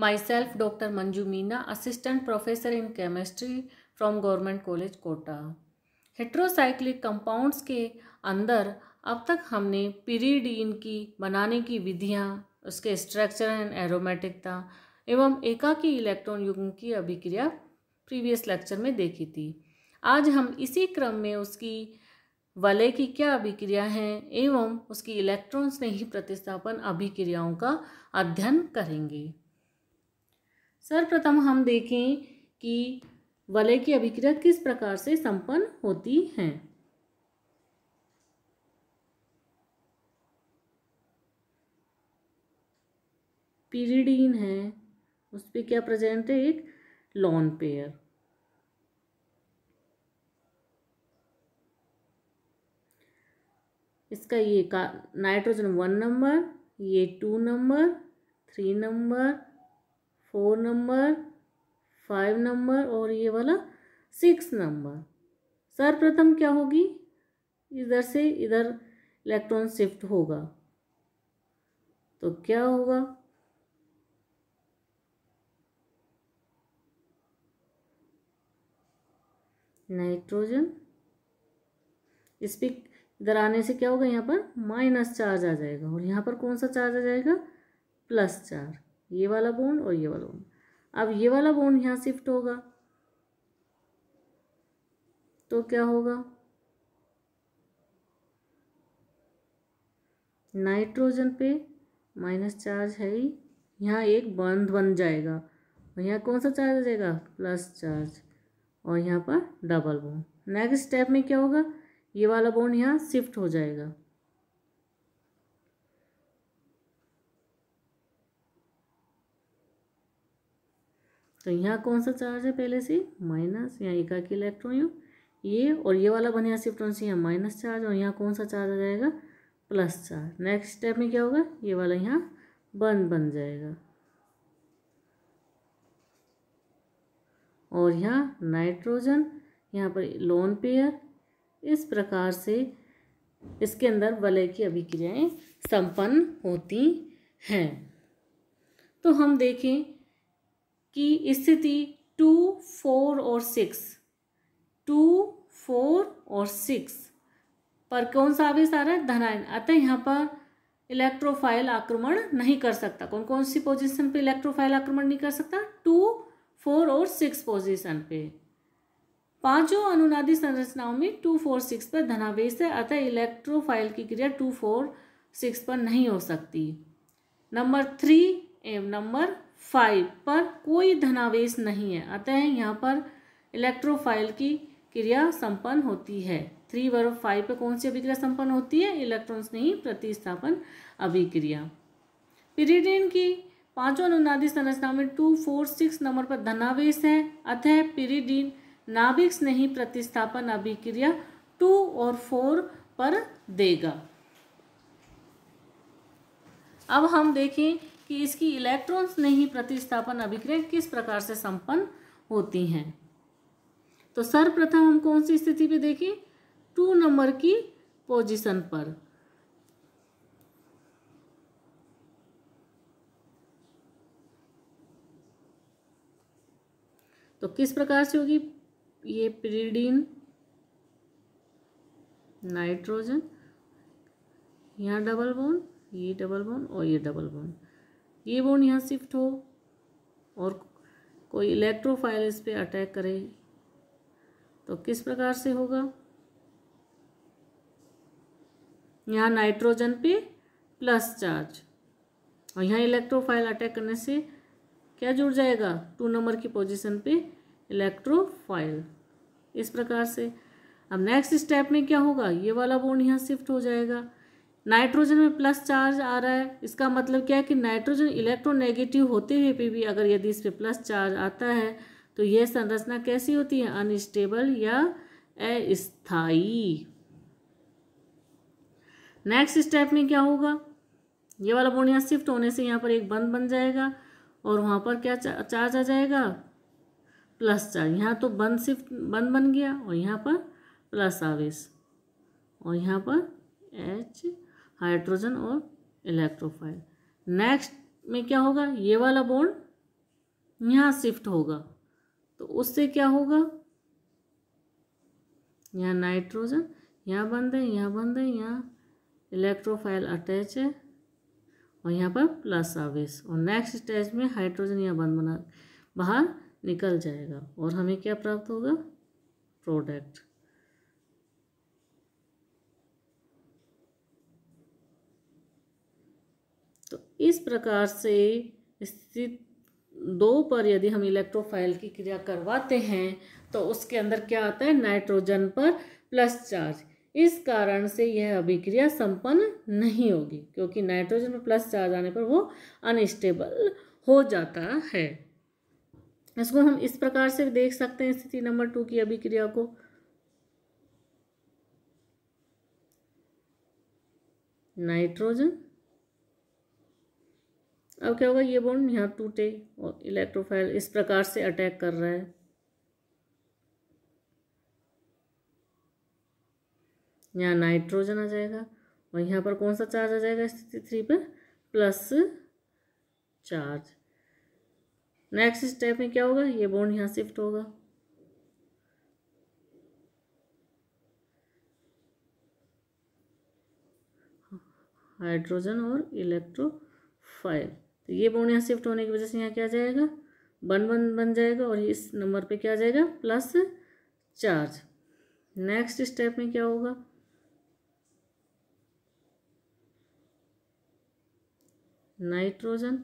my myself doctor Manju Meena assistant professor in chemistry from government college Kota heterocyclic compounds के अंदर अब तक हमने पीरीडीन की बनाने की विधियाँ उसके स्ट्रक्चर एंड एरोमेटिकता एवं एकाकी इलेक्ट्रॉन युग्म की अभिक्रिया प्रीवियस लेक्चर में देखी थी आज हम इसी क्रम में उसकी वलय की क्या अभिक्रिया है एवं उसकी इलेक्ट्रॉन्स में ही प्रतिस्थापन अभिक्रियाओं का अध्ययन करेंगे सर्वप्रथम हम देखें कि वलय की अभिक्रिया किस प्रकार से संपन्न होती है पीरिडीन है उस पर क्या प्रेजेंट है एक लॉन पेयर इसका ये का नाइट्रोजन वन नंबर ये two number three number four number five number और ये वाला सिक्स नंबर सर्वप्रथम क्या होगी इधर से इधर इलेक्ट्रॉन शिफ्ट होगा तो क्या होगा नाइट्रोजन इस पर इधर आने से क्या होगा यहाँ पर माइनस चार्ज आ जाएगा और यहाँ पर कौन सा चार्ज आ जाएगा प्लस चार्ज ये वाला बोन और ये वाला बोन अब ये वाला बोन यहाँ शिफ्ट होगा तो क्या होगा नाइट्रोजन पे माइनस चार्ज है ही यहाँ एक बंद बन जाएगा और यहाँ कौन सा चार्ज जाएगा प्लस चार्ज और यहाँ पर डबल बोन नेक्स्ट स्टेप में क्या होगा ये वाला बोन यहाँ शिफ्ट हो जाएगा तो यहाँ कौन सा चार्ज है पहले से माइनस यहाँ एकाकी इलेक्ट्रॉन यू ये और ये वाला बनेगा शिफ्ट से यहाँ माइनस चार्ज और यहाँ कौन सा चार्ज आ जाएगा प्लस चार्ज नेक्स्ट स्टेप में क्या होगा ये वाला यहाँ बन बन जाएगा और यहाँ नाइट्रोजन यहाँ पर लोन पेयर इस प्रकार से इसके अंदर वलय की अभिक्रियाएं संपन्न होती हैं तो हम देखें की स्थिति टू फोर और सिक्स टू फोर और सिक्स पर कौन सा आवेश आ रहा है धनायन अतः यहाँ पर इलेक्ट्रोफाइल आक्रमण नहीं कर सकता कौन कौन सी पोजीशन पे इलेक्ट्रोफाइल आक्रमण नहीं कर सकता टू फोर और सिक्स पोजीशन पे पांचों अनुनादी संरचनाओं में टू फोर सिक्स पर धनावेश है अतः इलेक्ट्रोफाइल की क्रिया टू फोर सिक्स पर नहीं हो सकती नंबर थ्री एवं नंबर फाइव पर कोई धनावेश नहीं है अतः यहाँ पर इलेक्ट्रोफाइल की क्रिया संपन्न होती है थ्री वर्ग फाइव पर कौन सी अभिक्रिया संपन्न होती है इलेक्ट्रॉन्स नहीं प्रतिस्थापन अभिक्रिया पीरिडिन की पांचों अनुनादी संरचना में टू फोर सिक्स नंबर पर धनावेश है अतः पिरीडीन नाभिक नहीं प्रतिस्थापन अभिक्रिया टू और फोर पर देगा अब हम देखें कि इसकी इलेक्ट्रॉन्स नहीं प्रतिस्थापन अभिक्रिया किस प्रकार से संपन्न होती हैं तो सर्वप्रथम हम कौन सी स्थिति पे देखें टू नंबर की पोजीशन पर तो किस प्रकार से होगी ये प्रीडीन नाइट्रोजन यहाँ डबल बोन ये डबल बोन और ये डबल बोन ये बोन यहाँ शिफ्ट हो और कोई इलेक्ट्रोफाइल इस पर अटैक करे तो किस प्रकार से होगा यहाँ नाइट्रोजन पे प्लस चार्ज और यहाँ इलेक्ट्रोफाइल अटैक करने से क्या जुड़ जाएगा टू नंबर की पोजीशन पे इलेक्ट्रोफाइल इस प्रकार से अब नेक्स्ट स्टेप में क्या होगा ये वाला बोन यहाँ शिफ्ट हो जाएगा नाइट्रोजन में प्लस चार्ज आ रहा है इसका मतलब क्या है कि नाइट्रोजन इलेक्ट्रोनेगेटिव होते हुए भी, भी अगर यदि इस पर प्लस चार्ज आता है तो यह संरचना कैसी होती है अनस्टेबल या अस्थाई नेक्स्ट स्टेप में क्या होगा ये वाला बोनिया शिफ्ट होने से यहाँ पर एक बंद बन जाएगा और वहाँ पर क्या चार्ज आ जाएगा प्लस चार्ज यहाँ तो बंद शिफ्ट बंद बन गया और यहाँ पर प्लस आवेश और यहाँ पर एच हाइड्रोजन और इलेक्ट्रोफाइल नेक्स्ट में क्या होगा ये वाला बॉन्ड यहाँ शिफ्ट होगा तो उससे क्या होगा यहाँ नाइट्रोजन यहाँ बंद है यहाँ बंद है यहाँ इलेक्ट्रोफाइल अटैच है और यहाँ पर प्लस आवेश और नेक्स्ट स्टेज में हाइड्रोजन यहाँ बंद बना बाहर निकल जाएगा और हमें क्या प्राप्त होगा प्रोडक्ट इस प्रकार से स्थित दो पर यदि हम इलेक्ट्रोफाइल की क्रिया करवाते हैं तो उसके अंदर क्या आता है नाइट्रोजन पर प्लस चार्ज इस कारण से यह अभिक्रिया संपन्न नहीं होगी क्योंकि नाइट्रोजन पर प्लस चार्ज आने पर वो अनस्टेबल हो जाता है इसको हम इस प्रकार से देख सकते हैं स्थिति नंबर टू की अभिक्रिया को नाइट्रोजन अब क्या होगा ये बोन यहाँ टूटे और इलेक्ट्रोफाइल इस प्रकार से अटैक कर रहा है यहाँ नाइट्रोजन आ जाएगा और यहाँ पर कौन सा चार्ज आ जाएगा स्थिति थ्री पर प्लस चार्ज नेक्स्ट स्टेप में क्या होगा ये बोन यहाँ शिफ्ट होगा हाइड्रोजन और इलेक्ट्रोफाइल तो ये बोन यहाँ शिफ्ट होने की वजह से यहाँ क्या आ जाएगा वन वन बन जाएगा और इस नंबर पे क्या आ जाएगा प्लस चार्ज नेक्स्ट स्टेप में क्या होगा नाइट्रोजन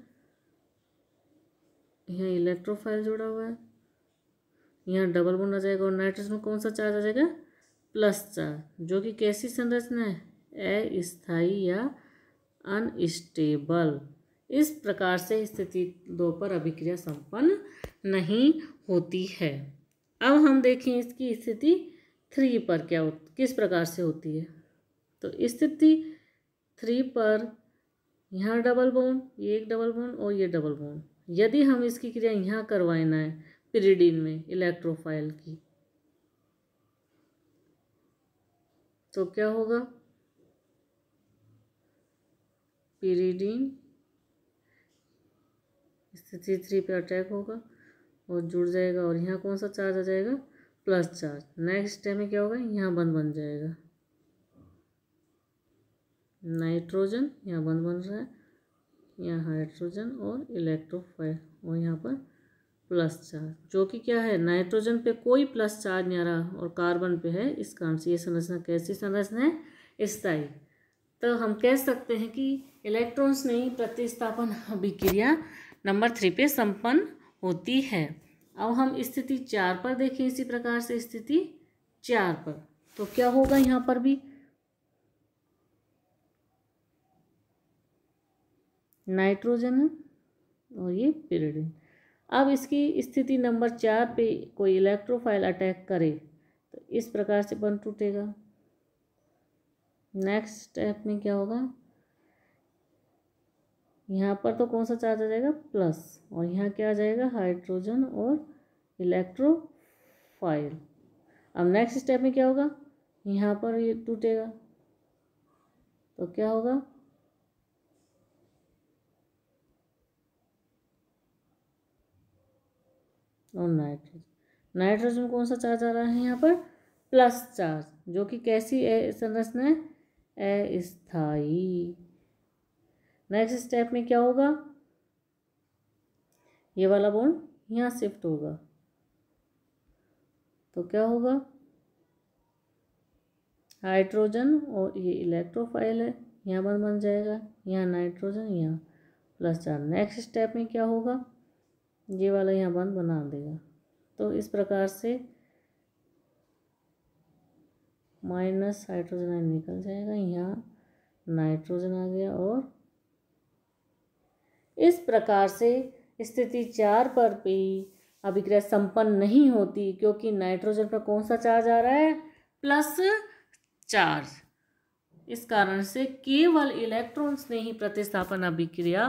यहाँ इलेक्ट्रोफाइल जुड़ा हुआ है यहाँ डबल बोन आ जाएगा और नाइट्रोजन में कौन सा चार्ज आ जाएगा प्लस चार्ज जो कि कैसी संरचना है अस्थाई या अनस्टेबल इस प्रकार से स्थिति दो पर अभिक्रिया संपन्न नहीं होती है अब हम देखें इसकी स्थिति थ्री पर क्या किस प्रकार से होती है तो स्थिति थ्री पर यहाँ डबल बोन ये एक डबल बोन और ये डबल बोन यदि हम इसकी क्रिया यहाँ करवाना है पिरीडीन में इलेक्ट्रोफाइल की तो क्या होगा पिरीडीन थ्री थ्री पे अटैक होगा और जुड़ जाएगा और यहाँ कौन सा चार्ज आ जाएगा प्लस चार्ज नेक्स्ट स्टेप में क्या होगा यहाँ बंद बन जाएगा नाइट्रोजन यहाँ बंद बन रहा है यहाँ हाइड्रोजन और इलेक्ट्रोफाइल और यहाँ पर प्लस चार्ज जो कि क्या है नाइट्रोजन पे कोई प्लस चार्ज नहीं आ रहा और कार्बन पे है इस कारण से ये संरचना कैसी संरचना है स्थायी तो हम कह सकते हैं कि इलेक्ट्रॉन्स ने ही प्रतिस्थापन अभिक्रिया नंबर थ्री पे संपन्न होती है अब हम स्थिति चार पर देखें इसी प्रकार से स्थिति चार पर तो क्या होगा यहाँ पर भी नाइट्रोजन है और ये पिरीडिन अब इसकी स्थिति नंबर चार पे कोई इलेक्ट्रोफाइल अटैक करे तो इस प्रकार से बन टूटेगा नेक्स्ट स्टेप में क्या होगा यहाँ पर तो कौन सा चार्ज आ जाएगा प्लस और यहाँ क्या आ जाएगा हाइड्रोजन और इलेक्ट्रोफाइल अब नेक्स्ट स्टेप में क्या होगा यहाँ पर ये टूटेगा तो क्या होगा और नाइट्रोजन नाइट्रोजन में कौन सा चार्ज आ रहा है यहाँ पर प्लस चार्ज जो कि कैसी संरचना है अस्थाई नेक्स्ट स्टेप में क्या होगा ये वाला बॉन्ड यहाँ शिफ्ट होगा तो क्या होगा हाइड्रोजन और ये इलेक्ट्रोफाइल है यहाँ बन बन जाएगा यहाँ नाइट्रोजन यहाँ प्लस चार नेक्स्ट स्टेप में क्या होगा ये वाला यहाँ बंद बना देगा तो इस प्रकार से माइनस हाइड्रोजन निकल जाएगा यहाँ नाइट्रोजन आ गया और इस प्रकार से स्थिति चार पर भी अभिक्रिया संपन्न नहीं होती क्योंकि नाइट्रोजन पर कौन सा चार्ज आ रहा है प्लस चार्ज इस कारण से केवल इलेक्ट्रॉन्स ने ही प्रतिस्थापन अभिक्रिया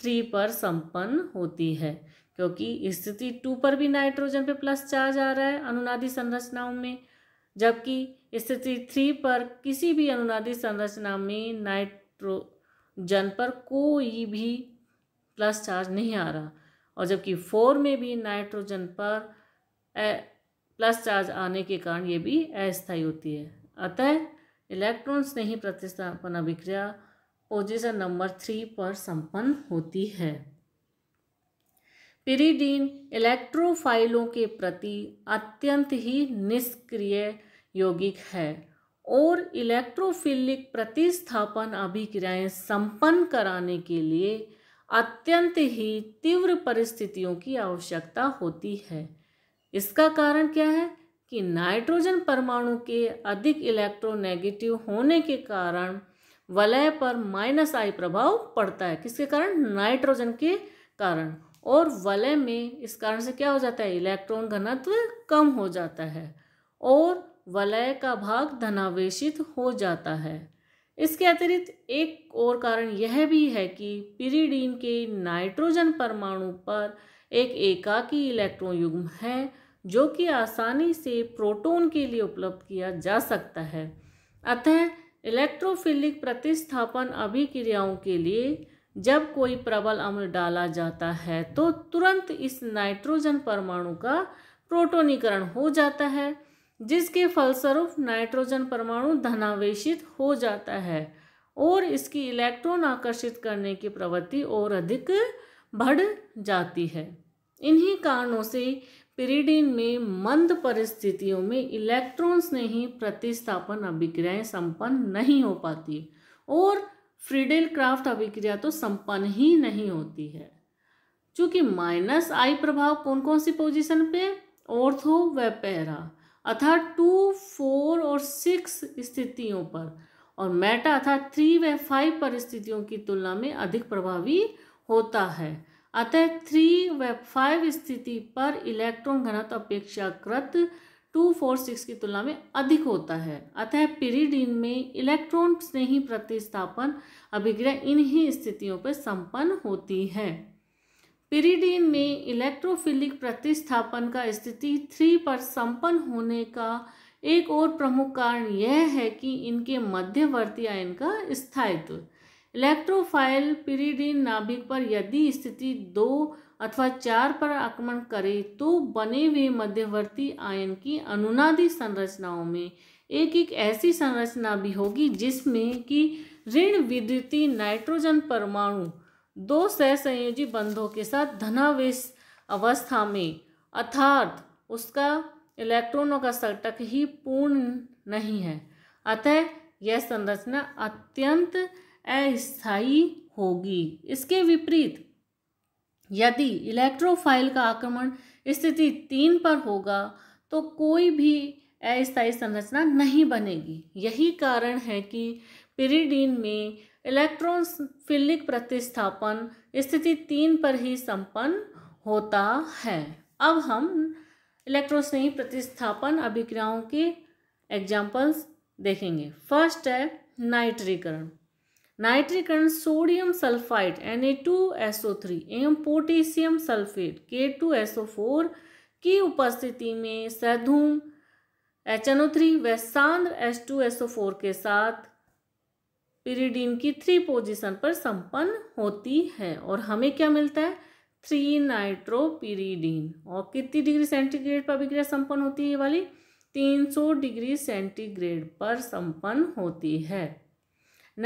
थ्री पर संपन्न होती है क्योंकि स्थिति टू पर भी नाइट्रोजन पे प्लस चार्ज आ रहा है अनुनादी संरचनाओं में जबकि स्थिति थ्री पर किसी भी अनुनादी संरचना में नाइट्रोजन पर कोई भी प्लस चार्ज नहीं आ रहा और जबकि फोर में भी नाइट्रोजन पर ए, प्लस चार्ज आने के कारण ये भी अस्थायी होती है अतः इलेक्ट्रॉन्स ने ही प्रतिस्थापन अभिक्रिया पोजिशन नंबर थ्री पर संपन्न होती है पिरीडीन इलेक्ट्रोफाइलों के प्रति अत्यंत ही निष्क्रिय यौगिक है और इलेक्ट्रोफिलिक प्रतिस्थापन अभिक्रियाएं संपन्न कराने के लिए अत्यंत ही तीव्र परिस्थितियों की आवश्यकता होती है इसका कारण क्या है कि नाइट्रोजन परमाणु के अधिक इलेक्ट्रोनेगेटिव होने के कारण वलय पर माइनस आई प्रभाव पड़ता है किसके कारण नाइट्रोजन के कारण और वलय में इस कारण से क्या हो जाता है इलेक्ट्रॉन घनत्व कम हो जाता है और वलय का भाग धनावेशित हो जाता है इसके अतिरिक्त एक और कारण यह भी है कि पिरीडीन के नाइट्रोजन परमाणु पर एक एकाकी इलेक्ट्रॉन युग्म है जो कि आसानी से प्रोटॉन के लिए उपलब्ध किया जा सकता है अतः इलेक्ट्रोफिलिक प्रतिस्थापन अभिक्रियाओं के लिए जब कोई प्रबल अम्ल डाला जाता है तो तुरंत इस नाइट्रोजन परमाणु का प्रोटोनीकरण हो जाता है जिसके फलस्वरूप नाइट्रोजन परमाणु धनावेशित हो जाता है और इसकी इलेक्ट्रॉन आकर्षित करने की प्रवृत्ति और अधिक बढ़ जाती है इन्हीं कारणों से पिरीडीन में मंद परिस्थितियों में ने ही प्रतिस्थापन अभिक्रियाएं संपन्न नहीं हो पाती और फ्रीडेल क्राफ्ट अभिक्रिया तो संपन्न ही नहीं होती है चूँकि माइनस आई प्रभाव कौन कौन सी पोजीशन पे ऑर्थो व पैरा अर्थात टू फोर और सिक्स स्थितियों पर और मेटा अर्थात थ्री व फाइव परिस्थितियों की तुलना में अधिक प्रभावी होता है अतः थ्री व फाइव स्थिति पर इलेक्ट्रॉन घनत्व अपेक्षाकृत टू फोर सिक्स की तुलना में अधिक होता है अतः पेरिडीन में इलेक्ट्रॉन स्नेही प्रतिस्थापन अभिग्रह इन्हीं स्थितियों पर संपन्न होती है पिरीडीन में इलेक्ट्रोफिलिक प्रतिस्थापन का स्थिति थ्री पर संपन्न होने का एक और प्रमुख कारण यह है कि इनके मध्यवर्ती आयन का स्थायित्व इलेक्ट्रोफाइल पिरीडीन नाभिक पर यदि स्थिति दो अथवा चार पर आक्रमण करे तो बने हुए मध्यवर्ती आयन की अनुनादी संरचनाओं में एक एक ऐसी संरचना भी होगी जिसमें कि ऋण विद्युतीय नाइट्रोजन परमाणु दो सहसंयोजी बंधों के साथ धनावेश अवस्था में अर्थात उसका इलेक्ट्रॉनों का सटक ही पूर्ण नहीं है अतः यह संरचना अत्यंत अस्थायी होगी इसके विपरीत यदि इलेक्ट्रोफाइल का आक्रमण स्थिति तीन पर होगा तो कोई भी अस्थायी संरचना नहीं बनेगी यही कारण है कि पिरीडीन में इलेक्ट्रोफिलिक प्रतिस्थापन स्थिति तीन पर ही संपन्न होता है अब हम इलेक्ट्रोस्नेही प्रतिस्थापन अभिक्रियाओं के एग्जाम्पल्स देखेंगे फर्स्ट है नाइट्रीकरण नाइट्रीकरण sodium sulphide N A two three एवं पोटेशियम सल्फेट फोर की उपस्थिति में एच ओ थ्री व सांद्र फोर के साथ पिरीडीन की थ्री पोजीशन पर संपन्न होती है और हमें क्या मिलता है थ्री नाइट्रोपिरीडीन और कितनी डिग्री सेंटीग्रेड पर अभिक्रिया संपन्न होती है ये वाली तीन सौ डिग्री सेंटीग्रेड पर संपन्न होती है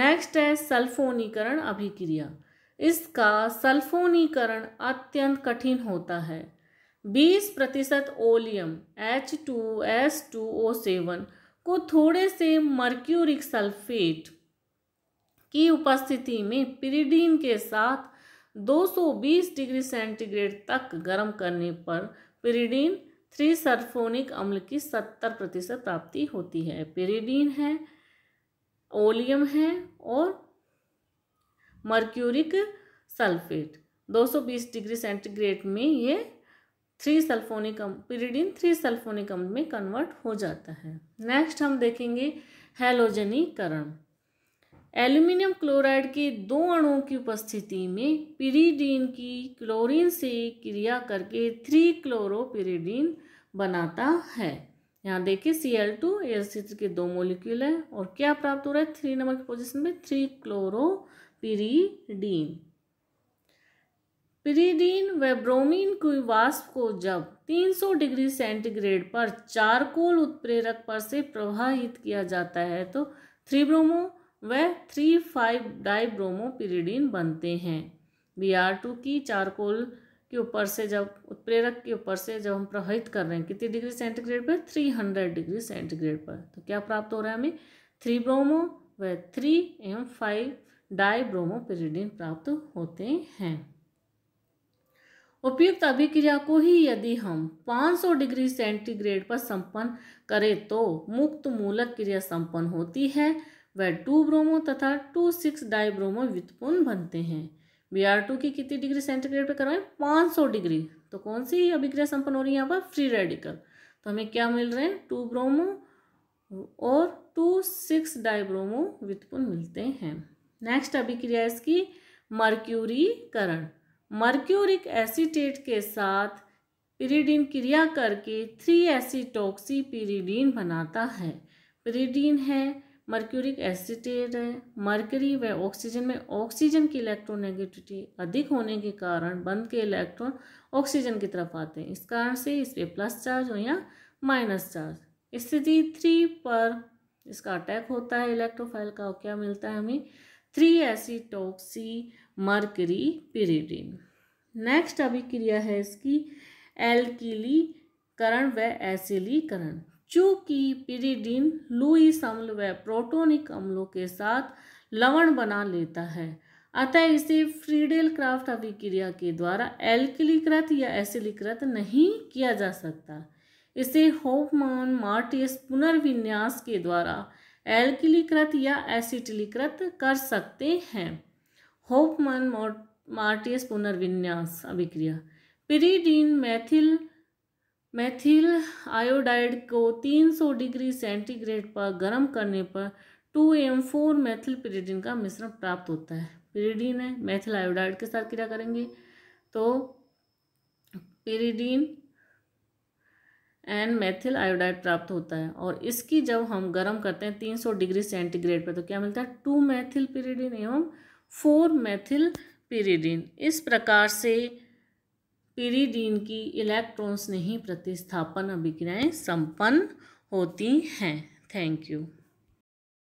नेक्स्ट है सल्फोनीकरण अभिक्रिया इसका सल्फोनीकरण अत्यंत कठिन होता है बीस प्रतिशत oleum H two S two O seven को थोड़े से मर्क्यूरिक सल्फेट की उपस्थिति में पिरीडीन के साथ 220 डिग्री सेंटीग्रेड तक गर्म करने पर पिरीडीन थ्री सल्फोनिक अम्ल की 70 प्रतिशत प्राप्ति होती है पिरीडीन है ओलियम है और मर्क्यूरिक सल्फेट 220 डिग्री सेंटीग्रेड में ये three sulphonic pyridine three sulphonic अम्ल में कन्वर्ट हो जाता है नेक्स्ट हम देखेंगे हेलोजनीकरण एल्यूमिनियम क्लोराइड के दो अणुओं की उपस्थिति में पिरीडीन की क्लोरीन से क्रिया करके थ्री क्लोरोपिरीडीन बनाता है यहाँ देखिए सी एल टू एल के दो मोलिक्यूल है और क्या प्राप्त हो रहा है थ्री नंबर की पोजिशन में थ्री क्लोरोपिरीडीन पिरीडीन व ब्रोमीन की वाष्प को जब 300 डिग्री सेंटीग्रेड पर चारकोल उत्प्रेरक पर से प्रवाहित किया जाता है तो थ्री ब्रोमो वह थ्री फाइव पिरीडीन बनते हैं बी आर टू की चारकोल के ऊपर से जब उत्प्रेरक के ऊपर से जब हम प्रवाहित कर रहे हैं कितनी डिग्री सेंटीग्रेड पर थ्री हंड्रेड डिग्री सेंटीग्रेड पर तो क्या प्राप्त हो रहा है हमें थ्री ब्रोमो व थ्री एम फाइव पिरीडीन प्राप्त होते हैं उपयुक्त अभिक्रिया को ही यदि हम 500 डिग्री सेंटीग्रेड पर संपन्न करें तो मुक्त मूलक क्रिया संपन्न होती है वह टू ब्रोमो तथा टू सिक्स डाई ब्रोमो व्युत्पन्न बनते हैं बी आर टू की कितनी डिग्री सेंटीग्रेड पर करवाएं पाँच सौ डिग्री तो कौन सी अभिक्रिया संपन्न हो रही है यहाँ पर फ्री रेडिकल तो हमें क्या मिल रहे हैं टू ब्रोमो और टू सिक्स ब्रोमो व्युत्पन्न मिलते हैं नेक्स्ट अभिक्रिया इसकी मर्क्यूरीकरण मर्क्यूरिक एसीटेट के साथ पिरीडीन क्रिया करके थ्री एसीटोक्सी पिरीडीन बनाता है पिरीडीन है मर्क्यूरिक एसिटेट है मर्करी व ऑक्सीजन में ऑक्सीजन की इलेक्ट्रोनेगेटिविटी अधिक होने के कारण बंद के इलेक्ट्रॉन ऑक्सीजन की तरफ आते हैं इस कारण से इस पर प्लस चार्ज हो या माइनस चार्ज स्थिति थ्री पर इसका अटैक होता है इलेक्ट्रोफाइल का क्या मिलता है हमें three acetoxy mercury pyridine next अभिक्रिया है इसकी एल्किलीकरण व एसिलीकरण चूँकि पिरीडीन लुईस अम्ल व प्रोटोनिक अम्लों के साथ लवण बना लेता है अतः इसे फ्रीडेल क्राफ्ट अभिक्रिया के द्वारा एल्किलीकृत या एसिलीकृत नहीं किया जा सकता इसे होपमान मार्टिस पुनर्विन्यास के द्वारा एल्किलीकृत या एसिटिलीकृत कर सकते हैं होपमन मार्टिस पुनर्विन्यास अभिक्रिया पिरीडीन मैथिल मैथिल आयोडाइड को 300 डिग्री सेंटीग्रेड पर गर्म करने पर 2m4 मैथिल पिरीडीन का मिश्रण प्राप्त होता है पिरीडीन है मैथिल आयोडाइड के साथ क्रिया करेंगे तो पिरीडीन एंड मैथिल आयोडाइड प्राप्त होता है और इसकी जब हम गर्म करते हैं 300 डिग्री सेंटीग्रेड पर तो क्या मिलता है टू मैथिल पिरीडीन एवं फोर मैथिल पिरीडीन इस प्रकार से पीरीडीन की इलेक्ट्रॉन्स नहीं प्रतिस्थापन अभिक्रियाएं संपन्न होती हैं थैंक यू